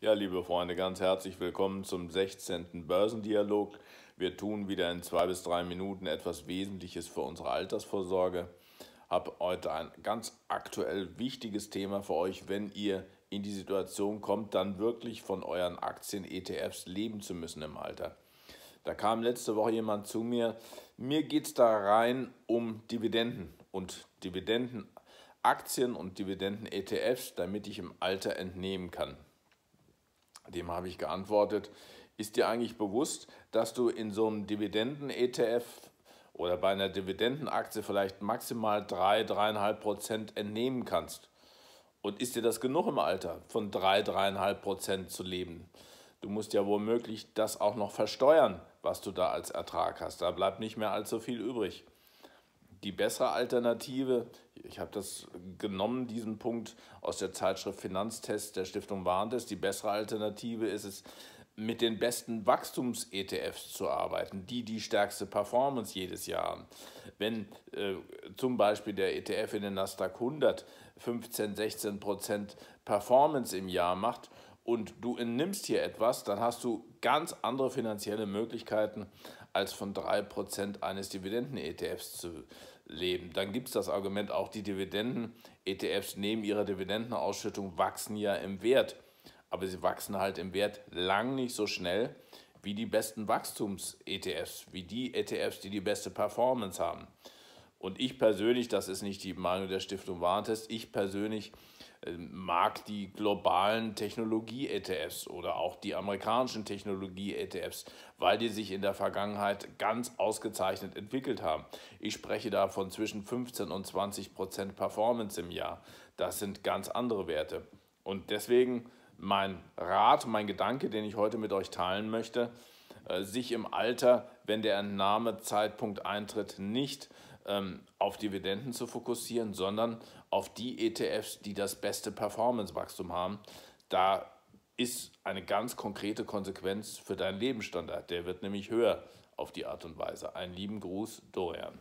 Ja, liebe Freunde, ganz herzlich willkommen zum 16. Börsendialog. Wir tun wieder in zwei bis drei Minuten etwas Wesentliches für unsere Altersvorsorge. Habe heute ein ganz aktuell wichtiges Thema für euch, wenn ihr in die Situation kommt, dann wirklich von euren Aktien-ETFs leben zu müssen im Alter. Da kam letzte Woche jemand zu mir, mir geht es da rein um Dividenden und Dividendenaktien und Dividenden-ETFs, damit ich im Alter entnehmen kann. Dem habe ich geantwortet, ist dir eigentlich bewusst, dass du in so einem Dividenden-ETF oder bei einer Dividendenaktie vielleicht maximal 3, 3,5 Prozent entnehmen kannst? Und ist dir das genug im Alter, von 3, 3,5 Prozent zu leben? Du musst ja womöglich das auch noch versteuern, was du da als Ertrag hast. Da bleibt nicht mehr allzu viel übrig. Die bessere Alternative ich habe das genommen, diesen Punkt aus der Zeitschrift Finanztest der Stiftung Warentest. Die bessere Alternative ist es, mit den besten Wachstums-ETFs zu arbeiten, die die stärkste Performance jedes Jahr haben. Wenn äh, zum Beispiel der ETF in den Nasdaq 100 15, 16 Prozent Performance im Jahr macht und du entnimmst hier etwas, dann hast du ganz andere finanzielle Möglichkeiten, als von 3% eines Dividenden-ETFs zu leben. Dann gibt es das Argument auch, die Dividenden-ETFs neben ihrer Dividendenausschüttung wachsen ja im Wert. Aber sie wachsen halt im Wert lang nicht so schnell wie die besten Wachstums-ETFs, wie die ETFs, die die beste Performance haben. Und ich persönlich, das ist nicht die Meinung der Stiftung Warentest, ich persönlich äh, mag die globalen Technologie-ETFs oder auch die amerikanischen Technologie-ETFs, weil die sich in der Vergangenheit ganz ausgezeichnet entwickelt haben. Ich spreche da von zwischen 15 und 20 Prozent Performance im Jahr. Das sind ganz andere Werte. Und deswegen mein Rat, mein Gedanke, den ich heute mit euch teilen möchte, äh, sich im Alter, wenn der Entnahmezeitpunkt eintritt, nicht ähm, auf Dividenden zu fokussieren, sondern auf die ETFs, die das beste Performance-Wachstum haben. Da ist eine ganz konkrete Konsequenz für deinen Lebensstandard. Der wird nämlich höher auf die Art und Weise. Einen lieben Gruß, Dorian.